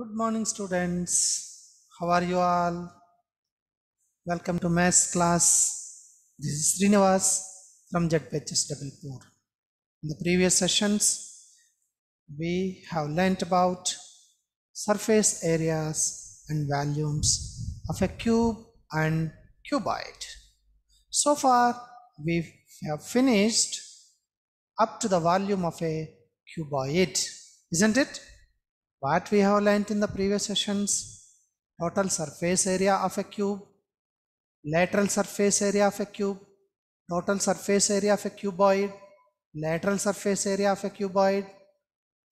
Good morning students. How are you all? Welcome to maths class. This is Srinivas from JetBatches Double In the previous sessions, we have learnt about surface areas and volumes of a cube and cuboid. So far, we have finished up to the volume of a cuboid, isn't it? What we have learnt in the previous sessions, total surface area of a cube, lateral surface area of a cube, total surface area of a cuboid, lateral surface area of a cuboid,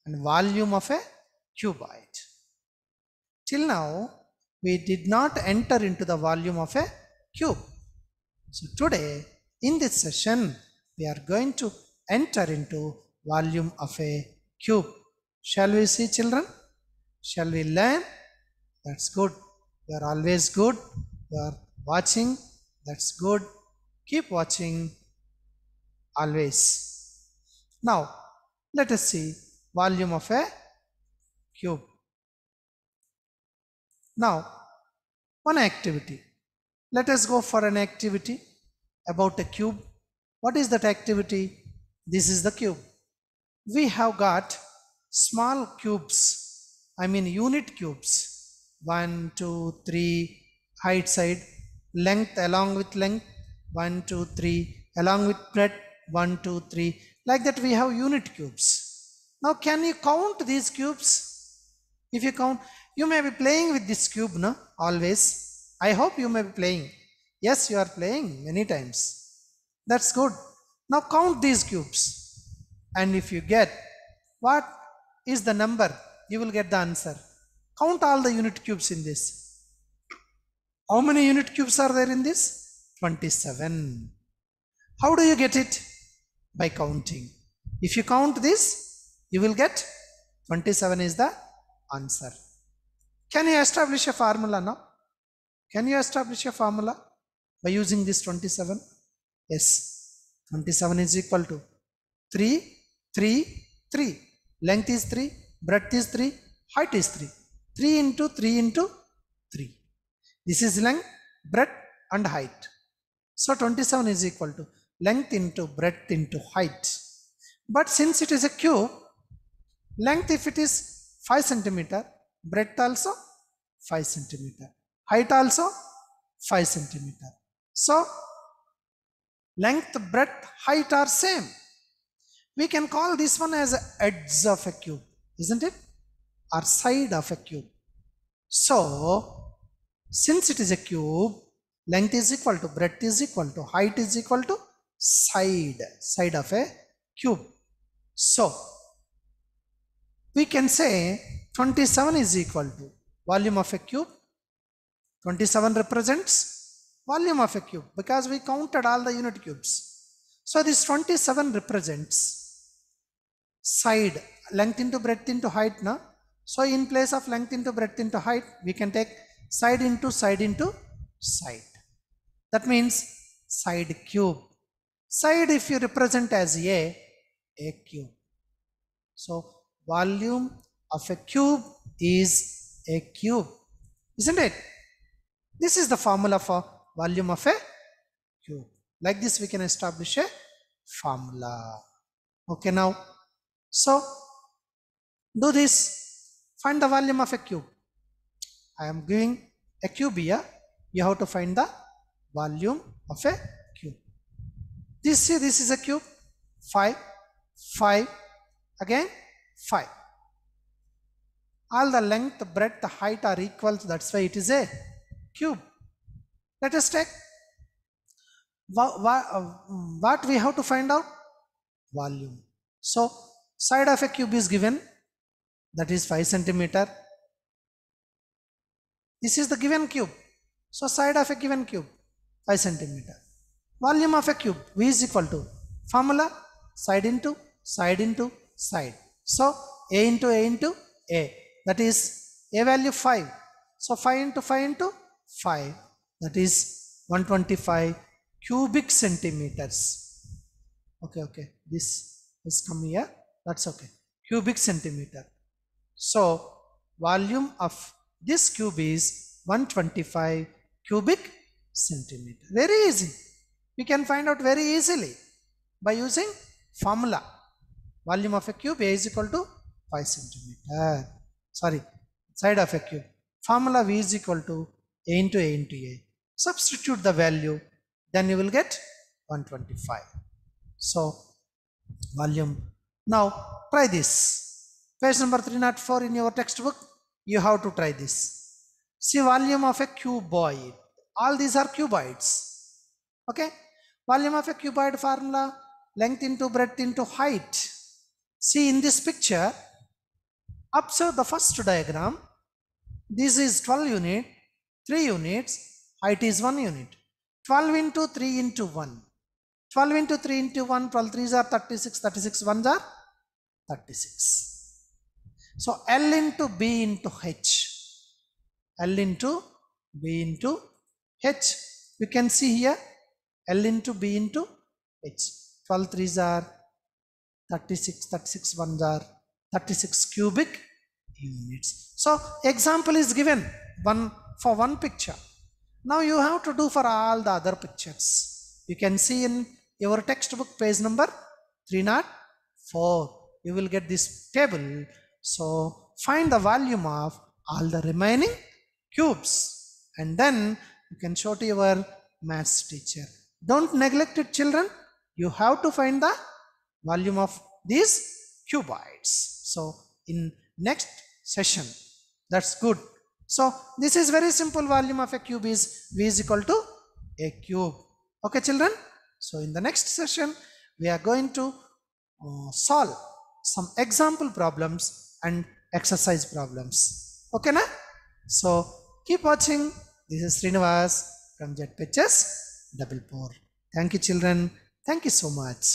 and volume of a cuboid. Till now, we did not enter into the volume of a cube. So today, in this session, we are going to enter into volume of a cube. Shall we see children? shall we learn? That's good. You are always good. You are watching. That's good. Keep watching always. Now, let us see volume of a cube. Now, one activity. Let us go for an activity about a cube. What is that activity? This is the cube. We have got small cubes I mean unit cubes. 1, 2, 3, height side, length along with length, 1, 2, 3, along with breadth, 1, 2, 3. Like that we have unit cubes. Now can you count these cubes? If you count, you may be playing with this cube, no? Always. I hope you may be playing. Yes, you are playing many times. That's good. Now count these cubes. And if you get, what is the number? you will get the answer. Count all the unit cubes in this. How many unit cubes are there in this? 27. How do you get it? By counting. If you count this, you will get 27 is the answer. Can you establish a formula now? Can you establish a formula by using this 27? Yes, 27 is equal to 3, 3, 3. Length is 3, breadth is 3 height is 3 3 into 3 into 3 this is length breadth and height so 27 is equal to length into breadth into height but since it is a cube length if it is 5 centimeter breadth also 5 centimeter height also 5 centimeter so length breadth height are same we can call this one as edge of a cube isn't it or side of a cube so since it is a cube length is equal to breadth is equal to height is equal to side side of a cube so we can say 27 is equal to volume of a cube 27 represents volume of a cube because we counted all the unit cubes so this 27 represents side, length into breadth into height. Na? So in place of length into breadth into height, we can take side into side into side. That means side cube. Side if you represent as A, A cube. So volume of a cube is A cube, isn't it? This is the formula for volume of a cube. Like this we can establish a formula. Okay now so do this, find the volume of a cube. I am giving a cube here. You have to find the volume of a cube. This, see, this is a cube. 5, 5, again 5. All the length, breadth, height are equal. That's why it is a cube. Let us take uh, what we have to find out? Volume. So side of a cube is given that is 5 centimeter this is the given cube so side of a given cube 5 centimeter volume of a cube v is equal to formula side into side into side so a into a into a that is a value 5 so 5 into 5 into 5 that is 125 cubic centimeters okay okay this is come here that's okay cubic centimeter so volume of this cube is 125 cubic centimeter very easy we can find out very easily by using formula volume of a cube a is equal to 5 centimeter sorry side of a cube formula v is equal to a into a into a substitute the value then you will get 125 so volume now try this. Page number 304 in your textbook, you have to try this. See volume of a cuboid. All these are cuboids. Okay. Volume of a cuboid formula, length into breadth into height. See in this picture, observe the first diagram. This is 12 unit, 3 units, height is 1 unit. 12 into 3 into 1. 12 into 3 into 1, 12 3s are 36, 36 1s are 36. So L into B into H. L into B into H. You can see here L into B into H. 12 threes are 36, 36 ones are 36 cubic units. So example is given one for one picture. Now you have to do for all the other pictures. You can see in your textbook page number 304 you will get this table. So find the volume of all the remaining cubes and then you can show to your maths teacher. Don't neglect it children. You have to find the volume of these cuboids. So in next session, that's good. So this is very simple volume of a cube is V is equal to a cube. Okay children. So in the next session, we are going to uh, solve some example problems and exercise problems. Okay na? So keep watching. This is Srinivas from Jet Pictures Double Pour. Thank you children. Thank you so much.